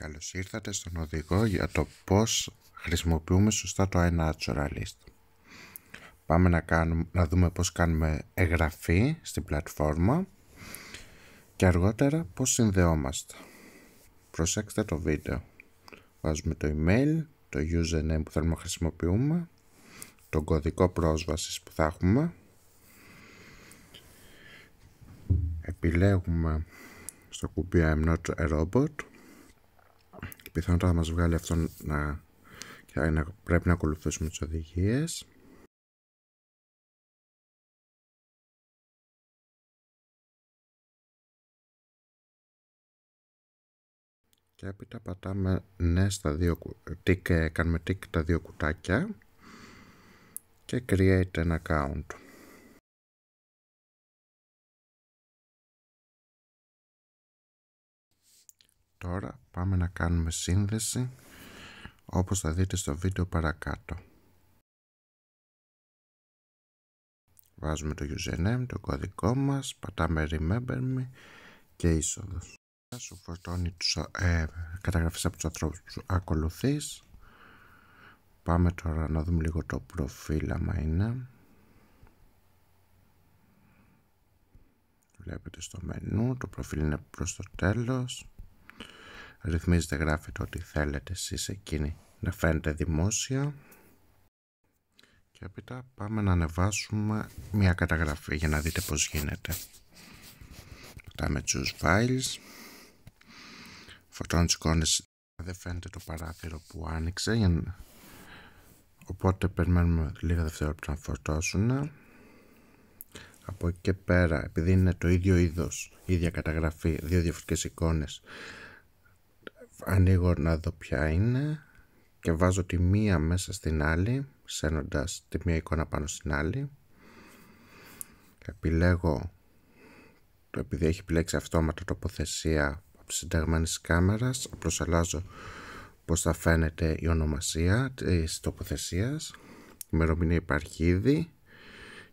Καλώς ήρθατε στον οδηγό για το πώς χρησιμοποιούμε σωστά το iNaturalist. Πάμε να, κάνουμε, να δούμε πώς κάνουμε εγγραφή στην πλατφόρμα και αργότερα πώς συνδεόμαστε. Προσέξτε το βίντεο. Βάζουμε το email, το username που θέλουμε να χρησιμοποιούμε, τον κωδικό πρόσβασης που θα έχουμε. Επιλέγουμε στο κουμπί I'm not a robot και πιθανότατα θα μας βγάλει αυτό να, και να πρέπει να ακολουθήσουμε τις οδηγίες. Και έπειτα πατάμε ναι στα δύο, κουτάκια, κάνουμε τικ τα δύο κουτάκια και create an account. Τώρα πάμε να κάνουμε σύνδεση όπως θα δείτε στο βίντεο παρακάτω. Βάζουμε το username, το κωδικό μας, πατάμε remember me και είσοδος. Σου φορτώνει τους ε, καταγραφές από τους ανθρώπους που ακολουθείς. Πάμε τώρα να δούμε λίγο το προφίλ άμα είναι. Βλέπετε στο μενού, το προφίλ είναι προς το τέλος ρυθμίζετε γράφετε ό,τι θέλετε εσείς εκείνη να φαίνεται δημόσια και έπειτα πάμε να ανεβάσουμε μια καταγραφή για να δείτε πως γίνεται πατάμε choose files φορτώνω τις εικόνες δεν φαίνεται το παράθυρο που άνοιξε για να... οπότε περιμένουμε λίγα δευτερόλεπτα να φορτώσουν από εκεί και πέρα επειδή είναι το ίδιο είδος ίδια καταγραφή δύο διαφορετικές εικόνες ανοίγω να δω ποια είναι και βάζω τη μία μέσα στην άλλη σένοντας τη μία εικόνα πάνω στην άλλη επιλέγω επειδή έχει επιλέξει αυτόματα τοποθεσία από συνταγμένης κάμερας απλώς αλλάζω πως θα φαίνεται η ονομασία της τοποθεσίας η ημερομηνία υπάρχει ήδη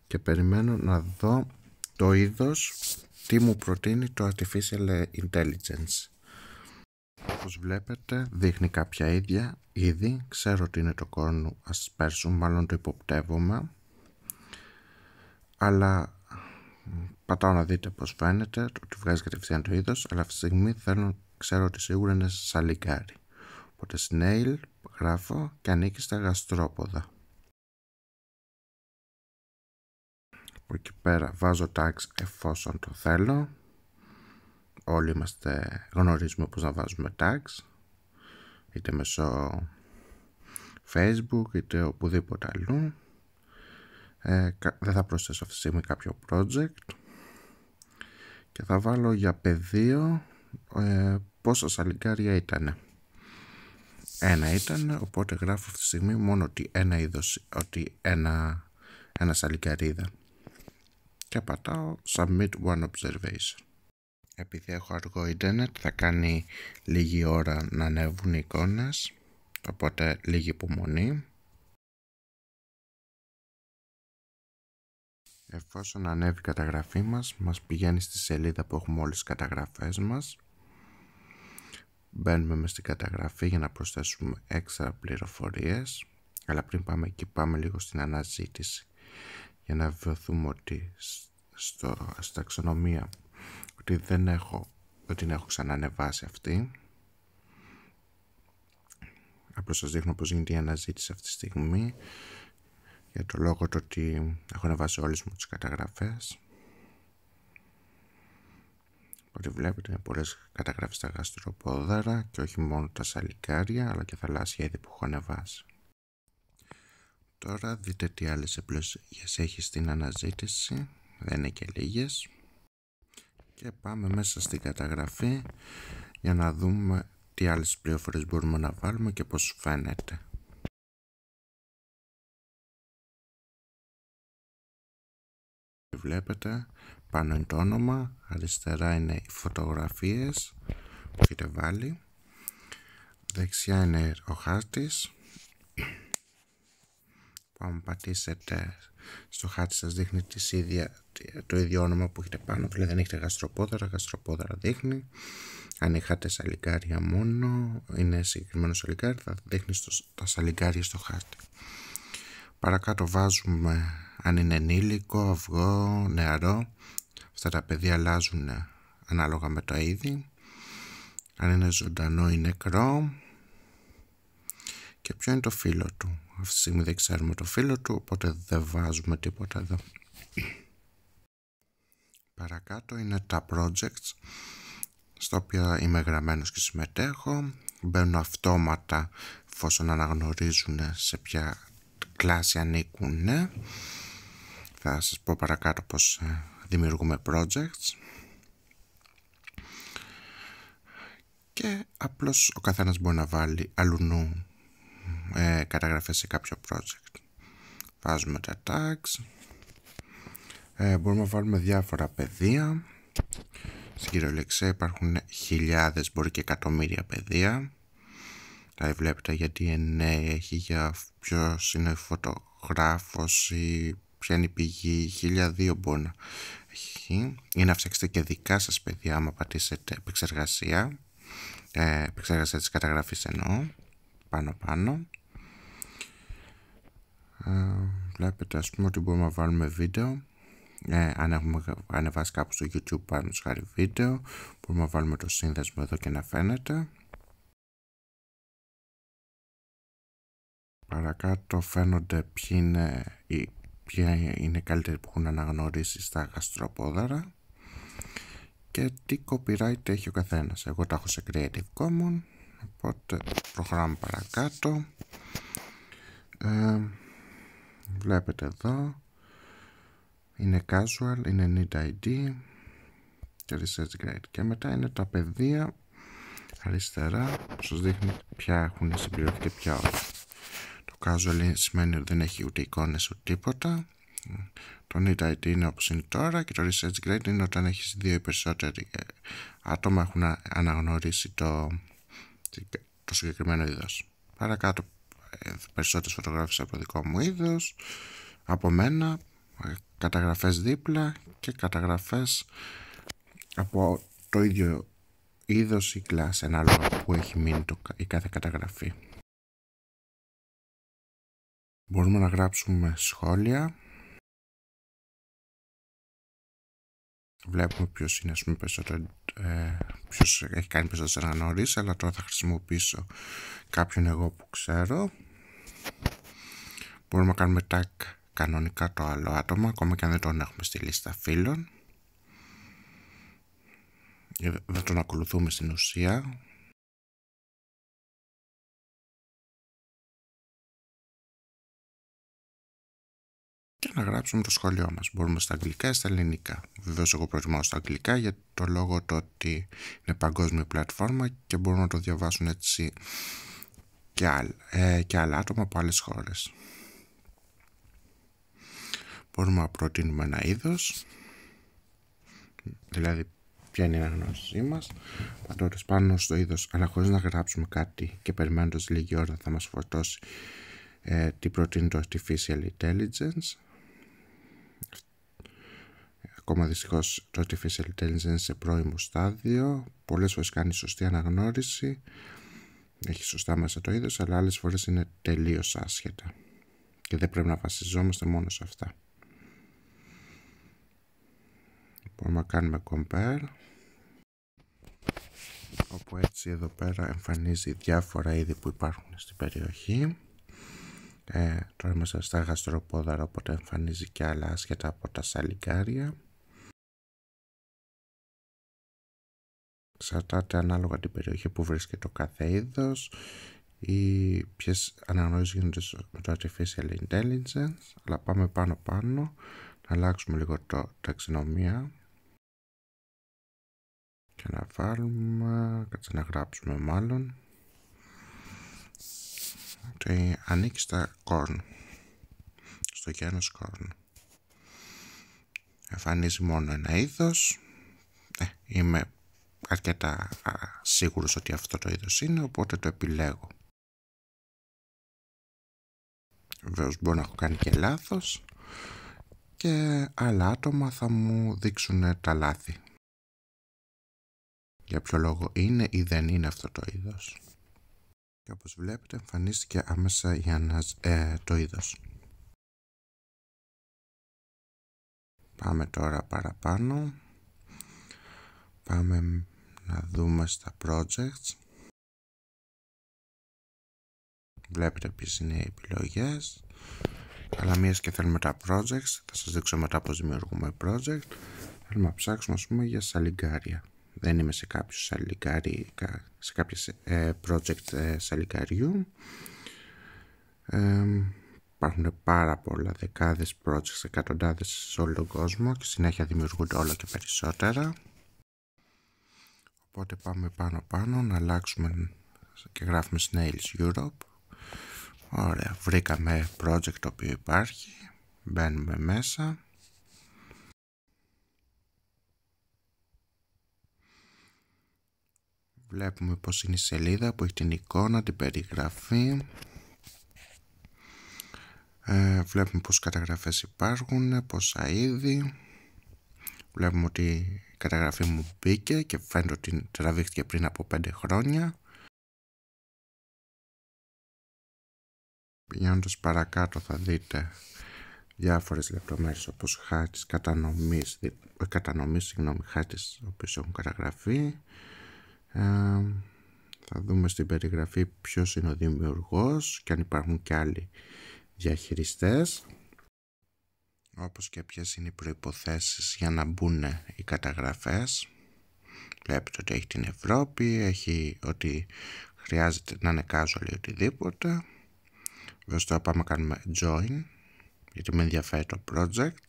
και περιμένω να δω το είδος τι μου προτείνει το Artificial Intelligence όπως βλέπετε δείχνει κάποια ίδια ήδη. Ξέρω ότι είναι το κόρνου ασπέρσου, μάλλον το υποπτεύομαι. Αλλά πατάω να δείτε πως φαίνεται, ότι βγάζει κατευθείαν το είδος, αλλά αυτή τη στιγμή θέλω, ξέρω ότι σίγουρα είναι σαλιγκάρι. Οπότε snail γράφω και ανήκει στα γαστρόποδα. Από εκεί πέρα βάζω tags εφόσον το θέλω όλοι είμαστε, γνωρίζουμε πώς να βάζουμε tags είτε μέσω facebook είτε οπουδήποτε αλλού ε, δεν θα προσθέσω αυτή τη στιγμή κάποιο project και θα βάλω για πεδίο ε, πόσα σαλιγκάρια ήταν ένα ήταν οπότε γράφω αυτή τη στιγμή μόνο ότι ένα είδος ότι ένα, ένα σαλιγκαρίδα και πατάω submit one observation επειδή έχω αργό ίντερνετ θα κάνει λίγη ώρα να ανέβουν οι εικόνες οπότε λίγη υπομονή Εφόσον ανέβει η καταγραφή μας, μας πηγαίνει στη σελίδα που έχουμε όλες τις καταγραφές μας. Μπαίνουμε μες στην καταγραφή για να προσθέσουμε έξτρα πληροφορίες. Αλλά πριν πάμε εκεί πάμε λίγο στην αναζήτηση για να βεβαιωθούμε ότι στο, στα ότι δεν έχω, ότι την έχω ξανανεβάσει αυτή. Απλώς σας δείχνω πως γίνεται η αναζήτηση αυτή τη στιγμή για το λόγο το ότι έχω ανεβάσει όλες μου τις καταγραφές. Ό,τι βλέπετε είναι πολλές καταγράφεις στα γαστροπόδαρα και όχι μόνο τα σαλικάρια αλλά και θαλάσσια είδη που έχω ανεβάσει. Τώρα δείτε τι άλλες επιλογές έχει στην αναζήτηση, δεν είναι και λίγες και πάμε μέσα στην καταγραφή για να δούμε τι άλλες πληροφορίες μπορούμε να βάλουμε και πώς φαίνεται. Βλέπετε πάνω είναι το όνομα, αριστερά είναι οι φωτογραφίες που έχετε βάλει, δεξιά είναι ο χάρτης που αν πατήσετε στο χάρτη σας δείχνει τις ίδια, το ίδιο όνομα που έχετε πάνω δηλαδή δεν έχετε γαστροπόδαρα, γαστροπόδαρα δείχνει αν είχατε σαλικάρια μόνο είναι συγκεκριμένο σαλικάρι θα δείχνει στο, τα σαλικάρια στο χάρτη παρακάτω βάζουμε αν είναι ενήλικο, αυγό, νεαρό αυτά τα παιδιά αλλάζουν ανάλογα με το είδη αν είναι ζωντανό ή νεκρό και ποιο είναι το φύλλο του αυτή τη στιγμή δεν ξέρουμε το φίλο του, οπότε δεν βάζουμε τίποτα εδώ. Παρακάτω είναι τα projects, στα οποία είμαι γραμμένος και συμμετέχω. Μπαίνουν αυτόματα, εφόσον αναγνωρίζουν σε ποια κλάση ανήκουν. Θα σας πω παρακάτω πώς ε, δημιουργούμε projects. Και απλώς ο καθένας μπορεί να βάλει αλλού ε, καταγραφές σε κάποιο project. Βάζουμε τα tags. Ε, μπορούμε να βάλουμε διάφορα πεδία. Στην κυριολεξία υπάρχουν χιλιάδες, μπορεί και εκατομμύρια πεδία. τα βλέπετε για DNA έχει, για ποιος είναι φωτογράφος ή ποια είναι η πηγή, χίλια δύο μπορεί να έχει. Ή να φτιάξετε και δικά σας πεδία άμα πατήσετε επεξεργασία. Ε, επεξεργασία της καταγραφής εννοώ, πάνω πάνω. Ε, βλέπετε ας πούμε ότι μπορούμε να βάλουμε βίντεο ε, αν έχουμε ανεβάσει κάπου στο YouTube πάνω χάρη βίντεο μπορούμε να βάλουμε το σύνδεσμο εδώ και να φαίνεται παρακάτω φαίνονται ποιοι είναι, οι, είναι καλύτεροι που έχουν αναγνωρίσει στα γαστροπόδαρα και τι copyright έχει ο καθένας εγώ τα έχω σε Creative Commons οπότε προχωράμε παρακάτω ε, βλέπετε εδώ είναι casual, είναι need ID και research grade και μετά είναι τα πεδία αριστερά που σας δείχνει ποια έχουν συμπληρωθεί και ποια όχι το casual σημαίνει ότι δεν έχει ούτε εικόνες ούτε τίποτα το need ID είναι όπως είναι τώρα και το research grade είναι όταν έχεις δύο ή περισσότεροι ε, άτομα έχουν αναγνωρίσει το, το συγκεκριμένο είδος παρακάτω ε, περισσότερες φωτογράφεις από δικό μου είδος από μένα ε, καταγραφές δίπλα και καταγραφές από το ίδιο είδος ή κλάση ανάλογα που έχει μείνει το, η κάθε καταγραφή μπορούμε να γράψουμε σχόλια βλέπουμε ποιος είναι ας πούμε περισσότερο ε, ποιος έχει κάνει περισσότερα νωρί, αλλά τώρα θα χρησιμοποιήσω κάποιον εγώ που ξέρω μπορούμε να κάνουμε tag κανονικά το άλλο άτομο ακόμα και αν δεν τον έχουμε στη λίστα φίλων ε, δεν τον ακολουθούμε στην ουσία να γράψουμε το σχόλιο μας. Μπορούμε στα αγγλικά ή στα ελληνικά. Βεβαίως εγώ προτιμάω στα αγγλικά για το λόγο το ότι είναι παγκόσμια πλατφόρμα και μπορούν να το διαβάσουν έτσι και άλλα, ε, και άλλα άτομα από άλλες χώρες. Μπορούμε να προτείνουμε ένα είδος, δηλαδή ποια είναι η γνώση μας, πατώντας πάνω στο είδος, αλλά χωρίς να γράψουμε κάτι και περιμένοντας λίγη ώρα θα μας φορτώσει ε, τι προτείνει το Artificial Intelligence ακόμα δυστυχώς, το artificial intelligence είναι σε πρώιμο στάδιο. Πολλές φορές κάνει σωστή αναγνώριση, έχει σωστά μέσα το είδος, αλλά άλλες φορές είναι τελείως άσχετα. Και δεν πρέπει να βασιζόμαστε μόνο σε αυτά. Λοιπόν, Μπορούμε να κάνουμε compare όπου έτσι εδώ πέρα εμφανίζει διάφορα είδη που υπάρχουν στην περιοχή ε, τώρα είμαστε στα γαστροπόδαρα οπότε εμφανίζει και άλλα άσχετα από τα σαλικάρια. εξαρτάται ανάλογα την περιοχή που βρίσκεται το κάθε είδος ή ποιες αναγνώσεις γίνονται με το Artificial Intelligence αλλά πάμε πάνω πάνω να αλλάξουμε λίγο το ταξινομία και να βάλουμε κάτσε να γράψουμε μάλλον ότι ανήκει στα corn στο γένος corn εμφανίζει μόνο ένα είδος ε, είμαι αρκετά σίγουρος ότι αυτό το είδος είναι, οπότε το επιλέγω. Βεβαίως μπορώ να έχω κάνει και λάθος και άλλα άτομα θα μου δείξουν τα λάθη. Για ποιο λόγο είναι ή δεν είναι αυτό το είδος. Και όπως βλέπετε εμφανίστηκε άμεσα για να, ε, το είδος. Πάμε τώρα παραπάνω. Πάμε να δούμε στα projects. Βλέπετε ποιες είναι οι επιλογές. Αλλά μίας και θέλουμε τα projects. Θα σας δείξω μετά πώς δημιουργούμε project. Θέλουμε να ψάξουμε ας πούμε για σαλιγκάρια. Δεν είμαι σε κάποιο σαλιγκάρι, σε κάποιες ε, project ε, σαλιγκαριού. υπάρχουν πάρα πολλά δεκάδες projects, εκατοντάδες σε όλο τον κόσμο και συνέχεια δημιουργούνται όλο και περισσότερα. Οπότε πάμε πάνω πάνω να αλλάξουμε και γράφουμε Snails Europe. Ωραία, βρήκαμε project το οποίο υπάρχει. Μπαίνουμε μέσα. Βλέπουμε πως είναι η σελίδα που έχει την εικόνα, την περιγραφή. Ε, βλέπουμε πως καταγραφές υπάρχουν, πόσα είδη. Βλέπουμε ότι καταγραφή μου μπήκε και φαίνεται ότι τραβήχτηκε πριν από 5 χρόνια. Πηγαίνοντας παρακάτω θα δείτε διάφορες λεπτομέρειες όπως χάρτης κατανομής, ε, κατανομής συγγνώμη, χάρτης έχουν καταγραφεί. Ε, θα δούμε στην περιγραφή ποιος είναι ο δημιουργός και αν υπάρχουν και άλλοι διαχειριστές όπως και ποιες είναι οι προϋποθέσεις για να μπουν οι καταγραφές. Βλέπετε ότι έχει την Ευρώπη, έχει ότι χρειάζεται να είναι casual ή οτιδήποτε. Βέβαια τώρα πάμε να κάνουμε join, γιατί με ενδιαφέρει το project.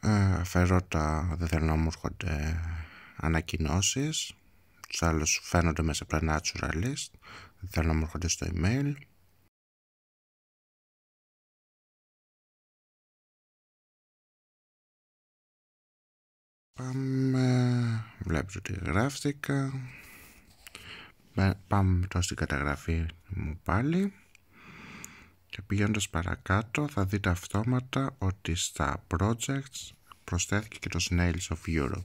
Ε, τα, δεν θέλω να μου έρχονται ανακοινώσεις. Τους άλλους φαίνονται μέσα απλά naturalist. Δεν θέλω να μου έρχονται στο email. Πάμε, βλέπεις ότι γράφτηκα. Πάμε τώρα στην καταγραφή μου πάλι. Και πηγαίνοντας παρακάτω θα δείτε αυτόματα ότι στα projects προσθέθηκε και το Snails of Europe.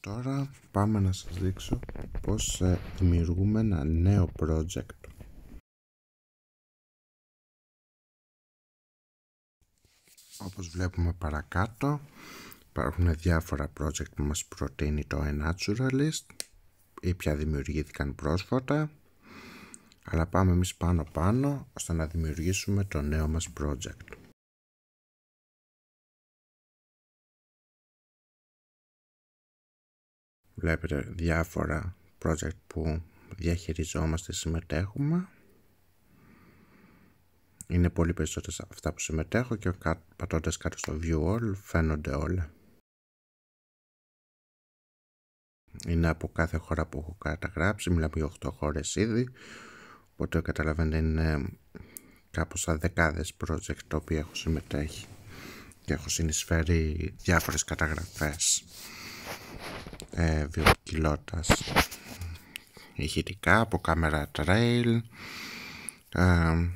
Τώρα πάμε να σας δείξω πώς ε, δημιουργούμε ένα νέο project. Όπως βλέπουμε παρακάτω υπάρχουν διάφορα project που μας προτείνει το Naturalist ή πια δημιουργήθηκαν πρόσφατα αλλά πάμε εμείς πάνω πάνω ώστε να δημιουργήσουμε το νέο μας project. Βλέπετε διάφορα project που διαχειριζόμαστε συμμετέχουμε είναι πολύ περισσότερα αυτά που συμμετέχω και πατώντας κάτω στο View All φαίνονται όλα. Είναι από κάθε χώρα που έχω καταγράψει, μιλάμε για 8 χώρες ήδη, οπότε καταλαβαίνετε είναι κάπως σαν δεκάδες project τα οποία έχω συμμετέχει και έχω συνεισφέρει διάφορες καταγραφές ε, ηχητικά από κάμερα trail ε,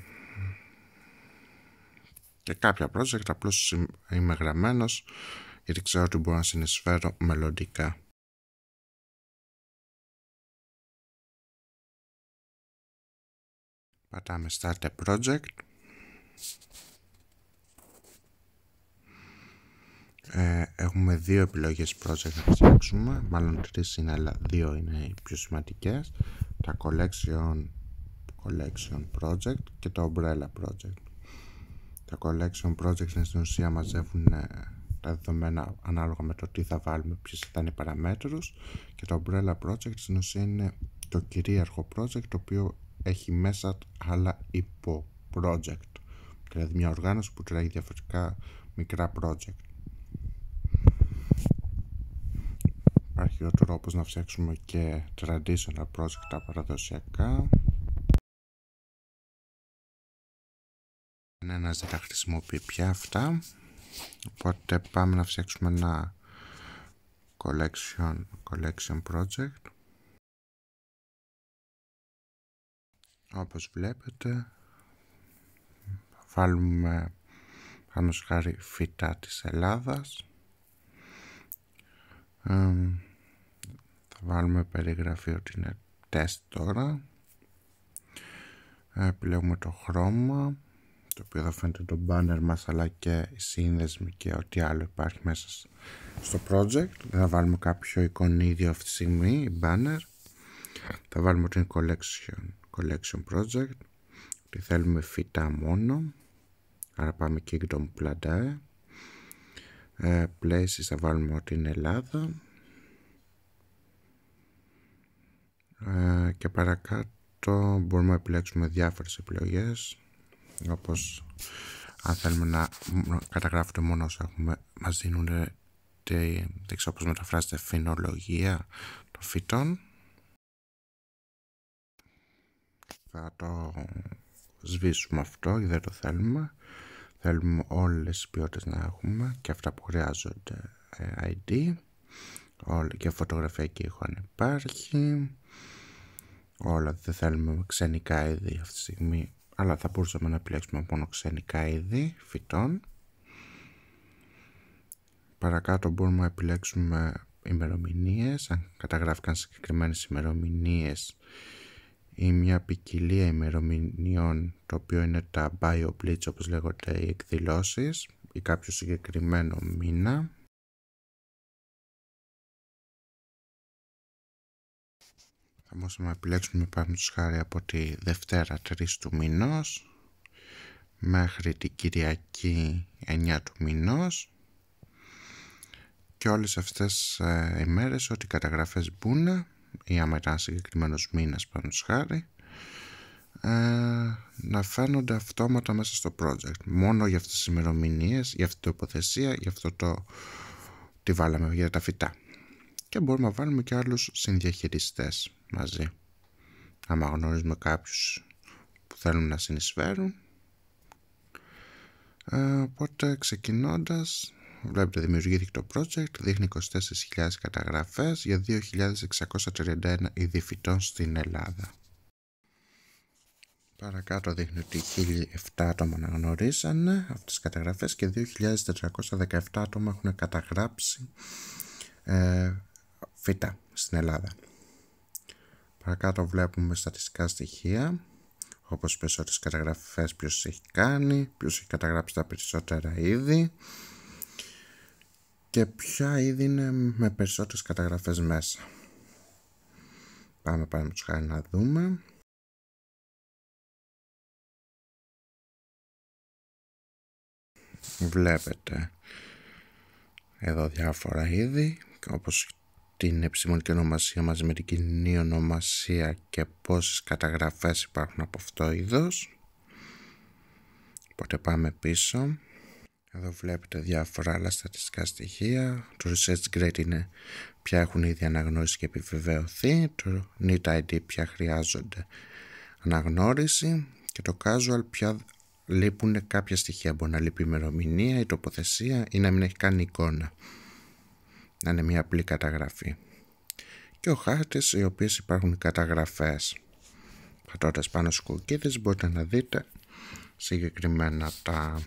και κάποια project απλώς είμαι γραμμένος γιατί ξέρω ότι μπορώ να συνεισφέρω μελλοντικά. Πατάμε Start a Project. Ε, έχουμε δύο επιλογές project να φτιάξουμε. μάλλον τρεις είναι, αλλά δύο είναι οι πιο σημαντικές. Τα Collection, collection Project και το Umbrella Project. Τα collection projects στην ουσία μαζεύουν ε, τα δεδομένα ανάλογα με το τι θα βάλουμε, ποιες θα είναι οι παραμέτρους και το umbrella project στην ουσία είναι το κυρίαρχο project το οποίο έχει μέσα άλλα υπό project δηλαδή μια οργάνωση που τρέχει διαφορετικά μικρά project υπάρχει ο τρόπος να φτιάξουμε και traditional project τα παραδοσιακά κανένα δεν τα χρησιμοποιεί πια αυτά οπότε πάμε να φτιάξουμε ένα collection, collection project όπως βλέπετε βάλουμε πάνω φυτά της Ελλάδας θα βάλουμε περιγραφή ότι είναι τεστ τώρα επιλέγουμε το χρώμα το οποίο θα φαίνεται το banner μας αλλά και οι σύνδεσμοι και ό,τι άλλο υπάρχει μέσα στο project θα βάλουμε κάποιο εικονίδιο αυτή τη στιγμή, banner θα βάλουμε την collection, collection project ότι θέλουμε φυτά μόνο άρα πάμε Kingdom Plantae ε, places θα βάλουμε ότι είναι Ελλάδα ε, και παρακάτω μπορούμε να επιλέξουμε διάφορες επιλογές όπως αν θέλουμε να καταγράφεται μόνο όσα έχουμε, μας δίνουν δεν ξέρω μεταφράζεται φινολογία των φυτών θα το σβήσουμε αυτό γιατί δεν το θέλουμε θέλουμε όλες τις ποιότητες να έχουμε και αυτά που χρειάζονται ID ε, και φωτογραφία και ήχο αν υπάρχει όλα δεν θέλουμε ξενικά είδη αυτή τη στιγμή αλλά θα μπορούσαμε να επιλέξουμε μόνο ξενικά είδη φυτών. Παρακάτω μπορούμε να επιλέξουμε ημερομηνίες. αν καταγράφηκαν συγκεκριμένες ημερομηνίες ή μια ποικιλία ημερομηνιών, το οποίο είναι τα BioBlitz, όπως λέγονται οι εκδηλώσεις ή κάποιο συγκεκριμένο μήνα. Μπορούσαμε να επιλέξουμε τους χάρη από τη Δευτέρα 3 του μηνός μέχρι την Κυριακή 9 του μηνός και όλες αυτές ε, οι μέρες ότι καταγραφές μπουν ή άμα ήταν συγκεκριμένος μήνας τους χάρη ε, να φαίνονται αυτόματα μέσα στο project μόνο για αυτές τις ημερομηνίες, για αυτή την τοποθεσία, για αυτό το τι βάλαμε για τα φυτά και μπορούμε να βάλουμε και άλλους συνδιαχειριστές μαζί. Άμα γνωρίζουμε κάποιους που θέλουν να συνεισφέρουν. Ε, οπότε ξεκινώντας, βλέπετε δημιουργήθηκε το project, δείχνει 24.000 καταγραφές για 2.631 είδη φυτών στην Ελλάδα. Παρακάτω δείχνει ότι 1.007 άτομα αναγνωρίσανε αυτές τις καταγραφές και 2.417 άτομα έχουν καταγράψει ε, Β στην Ελλάδα. Παρακάτω βλέπουμε στατιστικά στοιχεία, όπως περισσότερες καταγραφές ποιος έχει κάνει, ποιος έχει καταγράψει τα περισσότερα είδη και ποια είδη είναι με περισσότερες καταγραφές μέσα. Πάμε πάνω τους χάρη να δούμε. Βλέπετε εδώ διάφορα είδη όπως την επιστημονική ονομασία μαζί με την κοινή ονομασία και πόσες καταγραφές υπάρχουν από αυτό είδος. Οπότε πάμε πίσω. Εδώ βλέπετε διάφορα άλλα στατιστικά στοιχεία. Το Research Grade είναι ποια έχουν ήδη αναγνώριση και επιβεβαιωθεί. Το Neat ID ποια χρειάζονται αναγνώριση. Και το Casual ποια λείπουν κάποια στοιχεία. Μπορεί να λείπει ημερομηνία, η τοποθεσία ή να μην έχει καν εικόνα να είναι μια απλή καταγραφή. Και ο χάρτης οι οποίες υπάρχουν καταγραφές. Πατώντας πάνω στους κουκίδε, μπορείτε να δείτε συγκεκριμένα τα,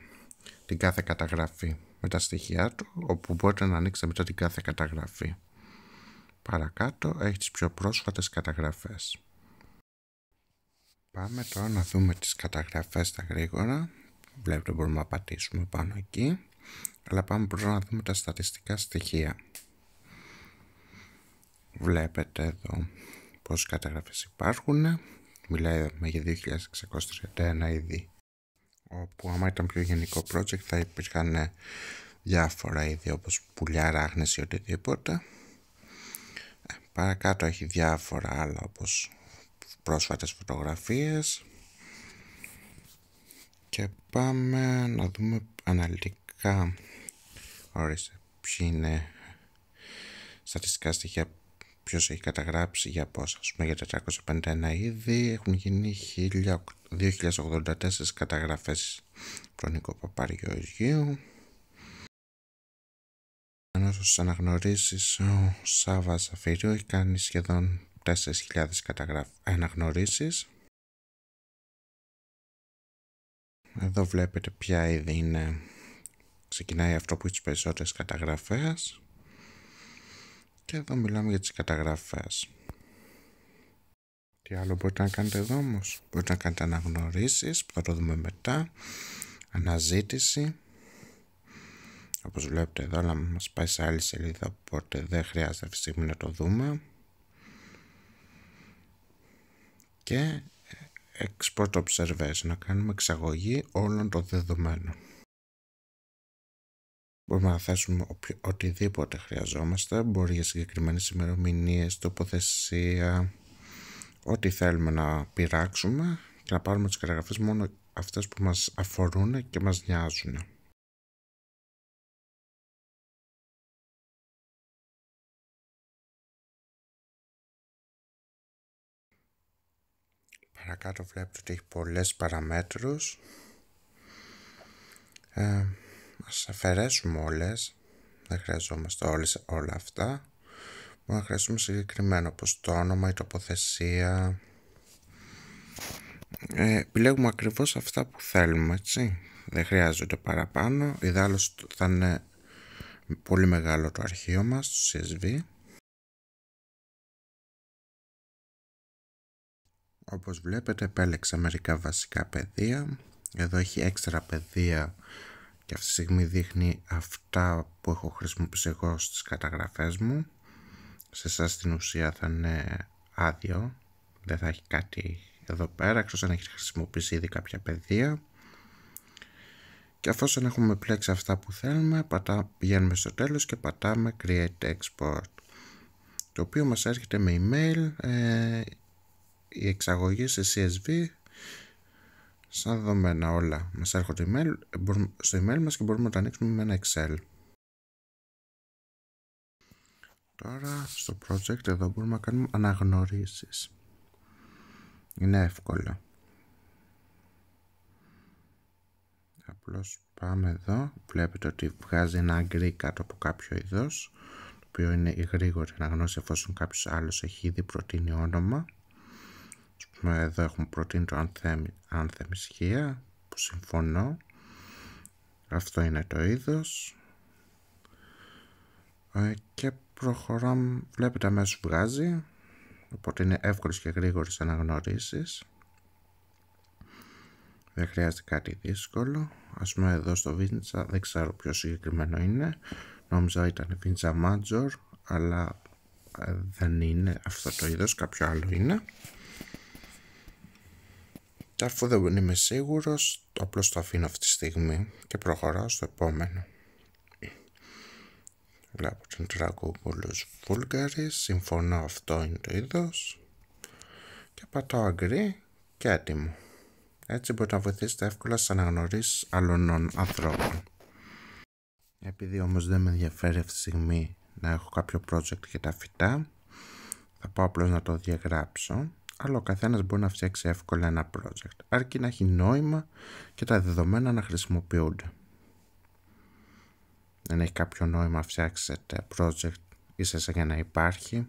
την κάθε καταγραφή με τα στοιχεία του, όπου μπορείτε να ανοίξετε μετά την κάθε καταγραφή. Παρακάτω έχει τις πιο πρόσφατες καταγραφές. Πάμε τώρα να δούμε τις καταγραφές τα γρήγορα. Βλέπετε μπορούμε να πατήσουμε πάνω εκεί. Αλλά πάμε πρώτα να δούμε τα στατιστικά στοιχεία. Βλέπετε εδώ πόσες καταγραφές υπάρχουν. Μιλάει για 2.631 είδη. Όπου άμα ήταν πιο γενικό project θα υπήρχαν διάφορα είδη όπως πουλιά, ράχνες ή οτιδήποτε. Ε, παρακάτω έχει διάφορα άλλα όπως πρόσφατες φωτογραφίες. Και πάμε να δούμε αναλυτικά Όριστε. Ποιοι είναι στατιστικά στοιχεία ποιος έχει καταγράψει για πόσα. ας πούμε για 451 είδη έχουν γίνει 2084 καταγραφές τον Νίκο Παπαριοργίου. Ενώ στους αναγνωρίσεις ο Σάβα Αφηρίου έχει κάνει σχεδόν 4.000 καταγραφ... αναγνωρίσεις. Εδώ βλέπετε ποια είδη είναι ξεκινάει αυτό που έχει τις περισσότερες καταγραφές και εδώ μιλάμε για τις καταγραφές. Τι άλλο μπορείτε να κάνετε εδώ όμως. Μπορείτε να κάνετε αναγνωρίσεις που θα το δούμε μετά. Αναζήτηση. Όπως βλέπετε εδώ αλλά μας πάει σε άλλη σελίδα οπότε δεν χρειάζεται αυτή τη στιγμή να το δούμε. Και export observation να κάνουμε εξαγωγή όλων των δεδομένων. Μπορούμε να θέσουμε οτιδήποτε χρειαζόμαστε. Μπορεί για συγκεκριμένες ημερομηνίες, τοποθεσία, ό,τι θέλουμε να πειράξουμε και να πάρουμε τις καταγραφές μόνο αυτές που μας αφορούν και μας νοιάζουν. Παρακάτω βλέπετε ότι έχει πολλές παραμέτρους. Ε, ας αφαιρέσουμε όλες, δεν χρειαζόμαστε όλες, όλα αυτά. Μπορούμε να χρειαστούμε συγκεκριμένο όπως το όνομα, η τοποθεσία. Ε, επιλέγουμε ακριβώς αυτά που θέλουμε, έτσι. Δεν χρειάζονται παραπάνω. Ιδάλλως θα είναι πολύ μεγάλο το αρχείο μας, το CSV. Όπως βλέπετε επέλεξα μερικά βασικά πεδία. Εδώ έχει έξτρα πεδία και αυτή τη στιγμή δείχνει αυτά που έχω χρησιμοποιήσει εγώ στις καταγραφές μου σε εσάς στην ουσία θα είναι άδειο δεν θα έχει κάτι εδώ πέρα εκτός αν έχεις χρησιμοποιήσει ήδη κάποια πεδία και αφόσον έχουμε πλέξει αυτά που θέλουμε πατά, πηγαίνουμε στο τέλος και πατάμε Create Export το οποίο μας έρχεται με email ε, η εξαγωγή σε CSV σαν δεδομένα όλα. Μας έρχονται email, στο email μας και μπορούμε να το ανοίξουμε με ένα Excel. Τώρα στο project εδώ μπορούμε να κάνουμε αναγνωρίσεις. Είναι εύκολο. Απλώς πάμε εδώ. Βλέπετε ότι βγάζει ένα γκρί κάτω από κάποιο είδος. Το οποίο είναι η γρήγορη αναγνώση εφόσον κάποιος άλλος έχει ήδη προτείνει όνομα εδώ έχουμε προτείνει το Anthem, που συμφωνώ. Αυτό είναι το είδος. Ε, και προχωράμε, βλέπετε αμέσως βγάζει. Οπότε είναι εύκολες και γρήγορες αναγνωρίσεις. Δεν χρειάζεται κάτι δύσκολο. Ας πούμε εδώ στο Βίντσα, δεν ξέρω ποιο συγκεκριμένο είναι. Νόμιζα ήταν Βίντσα Μάντζορ, αλλά ε, δεν είναι αυτό το είδος, κάποιο άλλο είναι. Και αφού δεν είμαι σίγουρος, απλώς το αφήνω αυτή τη στιγμή και προχωράω στο επόμενο. Βλέπω τον Τραγκόπουλος Βούλγαρη, συμφωνώ αυτό είναι το είδος. Και πατάω agree και έτοιμο. Έτσι μπορεί να βοηθήσετε εύκολα σε αναγνωρίσεις άλλων ανθρώπων. Επειδή όμως δεν με ενδιαφέρει αυτή τη στιγμή να έχω κάποιο project για τα φυτά, θα πάω απλώς να το διαγράψω αλλά ο καθένας μπορεί να φτιάξει εύκολα ένα project, αρκεί να έχει νόημα και τα δεδομένα να χρησιμοποιούνται. Δεν έχει κάποιο νόημα να φτιάξετε project ίσα για να υπάρχει.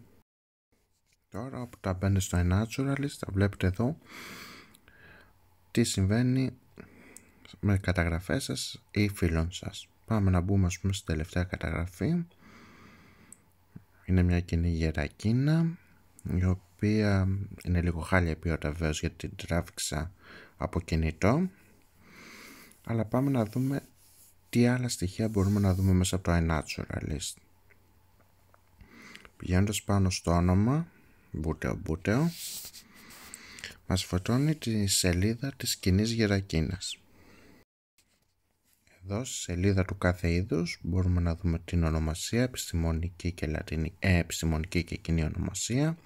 Τώρα που τα μπαίνετε στο Naturalist, θα βλέπετε εδώ τι συμβαίνει με καταγραφές σας ή φίλων σας. Πάμε να μπούμε ας πούμε στην τελευταία καταγραφή. Είναι μια κοινή γερακίνα η οποία είναι λίγο χάλια η ποιότητα βέβαια γιατί την τράβηξα από κινητό αλλά πάμε να δούμε τι άλλα στοιχεία μπορούμε να δούμε μέσα από το iNaturalist πηγαίνοντας πάνω στο όνομα Μπούτεο Μπούτεο μας φωτώνει τη σελίδα της κοινής γερακίνας εδώ στη σελίδα του κάθε είδους μπορούμε να δούμε την ονομασία επιστημονική ε, επιστημονική και κοινή ονομασία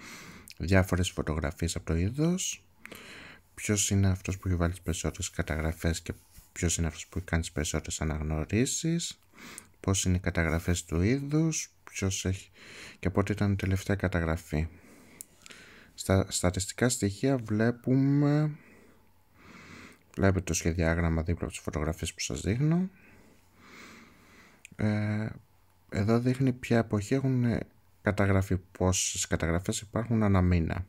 διάφορες φωτογραφίες από το είδος ποιος είναι αυτός που έχει βάλει τις περισσότερες καταγραφές και ποιος είναι αυτός που έχει κάνει τις περισσότερες αναγνωρίσεις πώς είναι οι καταγραφές του είδους ποιος έχει και πότε ήταν η τελευταία καταγραφή στα στατιστικά στοιχεία βλέπουμε βλέπετε το σχεδιάγραμμα δίπλα από τις φωτογραφίες που σας δείχνω ε, εδώ δείχνει ποια εποχή έχουν καταγραφεί, πόσες καταγραφές υπάρχουν ανά μήνα.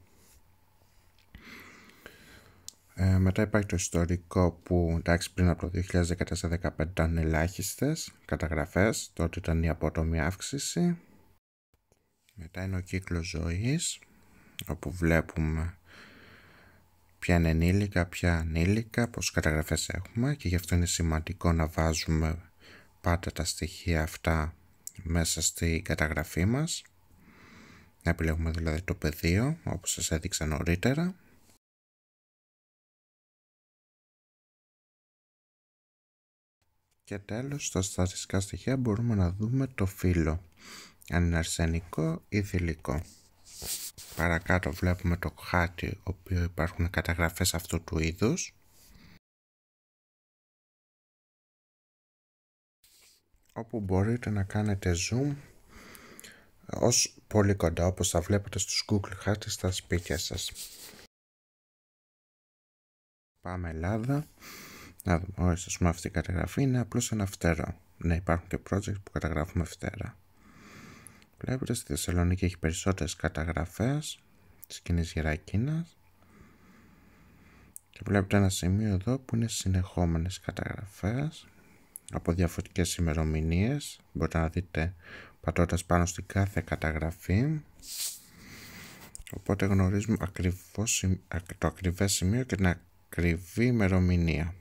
Ε, μετά υπάρχει το ιστορικό που εντάξει, πριν από το 2014-2015 ήταν ελάχιστες καταγραφές, τότε ήταν η απότομη αύξηση. Μετά είναι ο κύκλος ζωής, όπου βλέπουμε ποια είναι ενήλικα, ποια ανήλικα, πόσες καταγραφές έχουμε και γι' αυτό είναι σημαντικό να βάζουμε πάντα τα στοιχεία αυτά μέσα στη καταγραφή μας να επιλέγουμε δηλαδή το πεδίο όπως σας έδειξα νωρίτερα και τέλος στα στατιστικά στοιχεία μπορούμε να δούμε το φύλλο αν είναι αρσενικό ή θηλυκό παρακάτω βλέπουμε το χάτι οποίο υπάρχουν καταγραφές αυτού του είδους όπου μπορείτε να κάνετε zoom ως πολύ κοντά όπως θα βλέπετε στους Google χάρτες στα σπίτια σας. Πάμε Ελλάδα. Να δούμε, όχι, ας πούμε αυτή η καταγραφή είναι απλώς ένα φτερό. Ναι, υπάρχουν και project που καταγράφουμε φτερά. Βλέπετε στη Θεσσαλονίκη έχει περισσότερες καταγραφές της κοινής γερακίνας. Και βλέπετε ένα σημείο εδώ που είναι συνεχόμενες καταγραφές από διαφορετικές ημερομηνίες. Μπορείτε να δείτε πατώντας πάνω στην κάθε καταγραφή οπότε γνωρίζουμε ακριβώς, το ακριβές σημείο και την ακριβή ημερομηνία.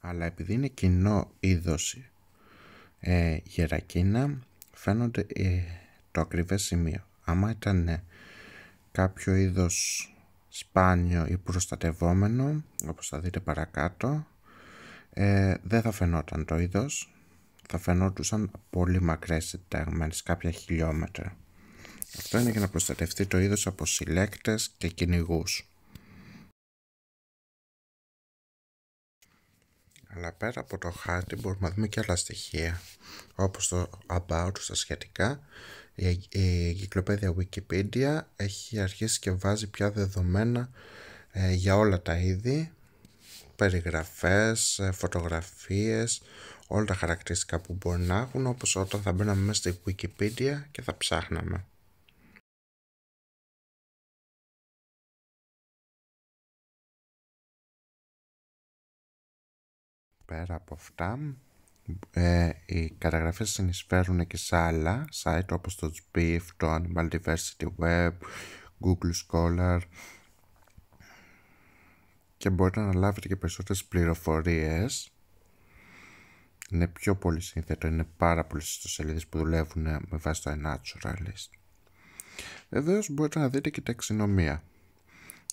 Αλλά επειδή είναι κοινό είδος ε, γερακίνα φαίνονται ε, το ακριβές σημείο. Άμα ήταν ε, κάποιο είδος σπάνιο ή προστατευόμενο, όπως θα δείτε παρακάτω, ε, δεν θα φαινόταν το είδος, θα φαινόντουσαν πολύ μακρές συνταγμένες, κάποια χιλιόμετρα. Αυτό είναι για να προστατευτεί το είδος από συλλέκτες και κυνηγούς. Αλλά πέρα από το χάρτη μπορούμε να δούμε και άλλα στοιχεία, όπως το about στα σχετικά. Η, εγκυκλοπαίδεια Wikipedia έχει αρχίσει και βάζει πια δεδομένα ε, για όλα τα είδη περιγραφές, ε, φωτογραφίες, όλα τα χαρακτηριστικά που μπορεί να έχουν όπως όταν θα μπαίναμε μέσα στη Wikipedia και θα ψάχναμε. Πέρα από αυτά, ε, οι καταγραφές συνεισφέρουν και σε άλλα site όπως το GBIF, το Animal Diversity Web, Google Scholar, και μπορείτε να λάβετε και περισσότερες πληροφορίες. Είναι πιο πολύ σύνθετο, είναι πάρα πολλές ιστοσελίδες που δουλεύουν με βάση το Naturalist. Βεβαίως μπορείτε να δείτε και τα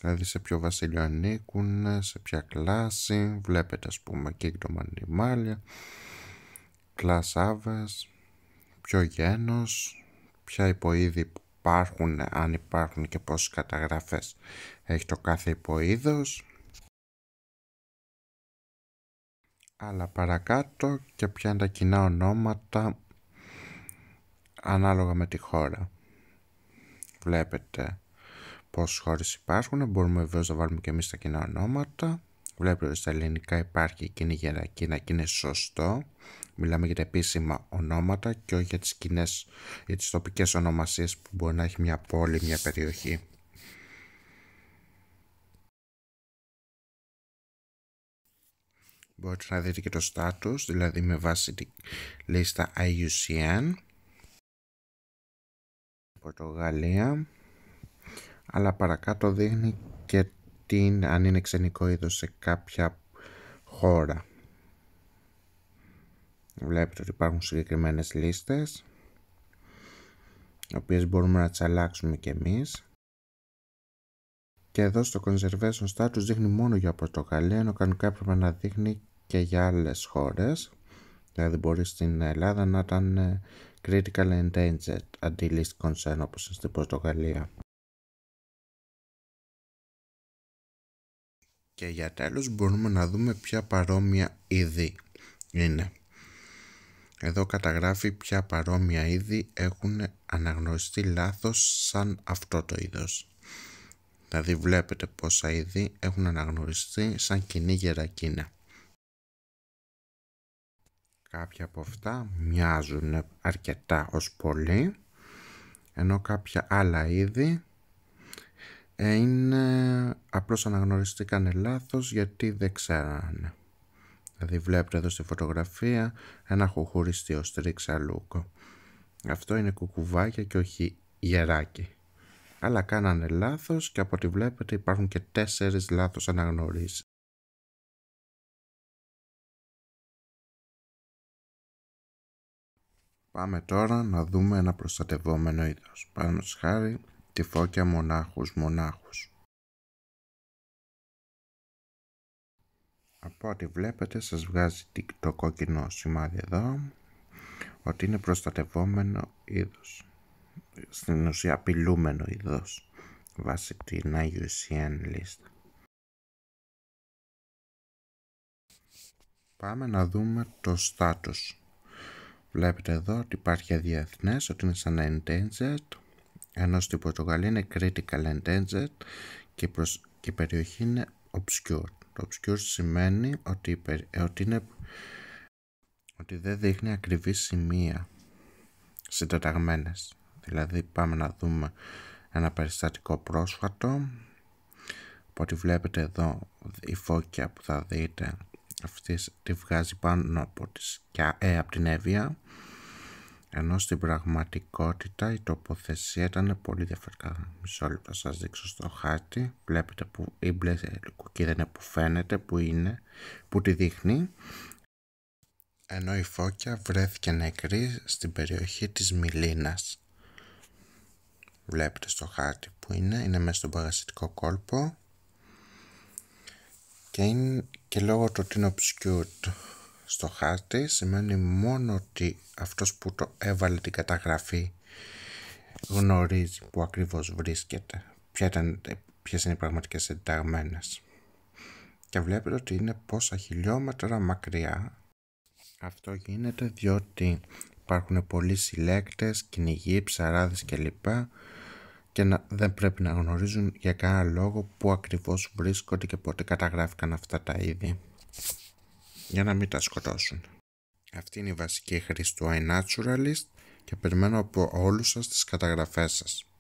Δηλαδή σε ποιο βασίλειο ανήκουν, σε ποια κλάση, βλέπετε ας πούμε Kingdom Animalia, Class Aves, ποιο γένος, ποια υποείδη υπάρχουν, αν υπάρχουν και πόσες καταγραφές έχει το κάθε υποείδος, αλλά παρακάτω και ποια είναι τα κοινά ονόματα ανάλογα με τη χώρα. Βλέπετε πόσες χώρες υπάρχουν, μπορούμε βέβαια να βάλουμε και εμείς τα κοινά ονόματα. Βλέπετε ότι στα ελληνικά υπάρχει κοινή γερακίνα και είναι σωστό. Μιλάμε για τα επίσημα ονόματα και όχι για τις, κοινές, για τις τοπικές ονομασίες που μπορεί να έχει μια πόλη, μια περιοχή. Μπορείτε να δείτε και το status, δηλαδή με βάση τη λίστα IUCN. Πορτογαλία. Αλλά παρακάτω δείχνει και την, αν είναι ξενικό είδος σε κάποια χώρα. Βλέπετε ότι υπάρχουν συγκεκριμένες λίστες, οποίες μπορούμε να τις αλλάξουμε και εμείς. Και εδώ στο Conservation Status δείχνει μόνο για Πορτογαλία, ενώ κανονικά έπρεπε να δείχνει και για άλλες χώρες. Δηλαδή μπορεί στην Ελλάδα να ήταν ε, critical endangered αντί least concern όπως στην Πορτογαλία. Και για τέλος μπορούμε να δούμε ποια παρόμοια είδη είναι. Εδώ καταγράφει ποια παρόμοια είδη έχουν αναγνωριστεί λάθος σαν αυτό το είδος. Δηλαδή βλέπετε πόσα είδη έχουν αναγνωριστεί σαν κοινή γερακίνα. Κάποια από αυτά μοιάζουν αρκετά ως πολύ, ενώ κάποια άλλα είδη ε, είναι απλώς αναγνωριστήκαν λάθος γιατί δεν ξέρανε. Δηλαδή βλέπετε εδώ στη φωτογραφία ένα χουχουριστή ως λούκο. Αυτό είναι κουκουβάκια και όχι γεράκι. Αλλά κάνανε λάθος και από ό,τι βλέπετε υπάρχουν και τέσσερις λάθος αναγνωρίσεις. Πάμε τώρα να δούμε ένα προστατευόμενο είδος. στις χάρη τη φώκια μονάχους μονάχους. Από ό,τι βλέπετε σας βγάζει το κόκκινο σημάδι εδώ ότι είναι προστατευόμενο είδος. Στην ουσία απειλούμενο είδος βάσει την IUCN λίστα. Πάμε να δούμε το status Βλέπετε εδώ ότι υπάρχει αδιεθνές, ότι είναι σαν endangered, ενώ στην Πορτογαλία είναι critical endangered και, προς, και η περιοχή είναι obscure. Το obscure σημαίνει ε, ότι, είναι, ότι δεν δείχνει ακριβή σημεία συντεταγμένες. Δηλαδή πάμε να δούμε ένα περιστατικό πρόσφατο. τη βλέπετε εδώ η φώκια που θα δείτε αυτής τη βγάζει πάνω από, ε, από την έβεια ενώ στην πραγματικότητα η τοποθεσία ήταν πολύ διαφορετικά. Μισό λεπτό σας δείξω στο χάρτη. Βλέπετε που η μπλε κουκίδα είναι που φαίνεται, που είναι, που τη δείχνει. Ενώ η φώκια βρέθηκε νεκρή στην περιοχή της Μιλίνας. Βλέπετε στο χάρτη που είναι, είναι μέσα στον παρασιτικό κόλπο. Και, είναι, και λόγω του ότι είναι στο χάρτη σημαίνει μόνο ότι αυτός που το έβαλε την καταγραφή γνωρίζει που ακριβώς βρίσκεται, ποια ήταν, ποιες είναι οι πραγματικές ενταγμένες. Και βλέπετε ότι είναι πόσα χιλιόμετρα μακριά. Αυτό γίνεται διότι υπάρχουν πολλοί συλλέκτες, κυνηγοί, ψαράδες κλπ. Και να, δεν πρέπει να γνωρίζουν για κανένα λόγο που ακριβώς βρίσκονται και πότε καταγράφηκαν αυτά τα είδη για να μην τα σκοτώσουν. Αυτή είναι η βασική χρήση του iNaturalist και περιμένω από όλους σας τις καταγραφές σας.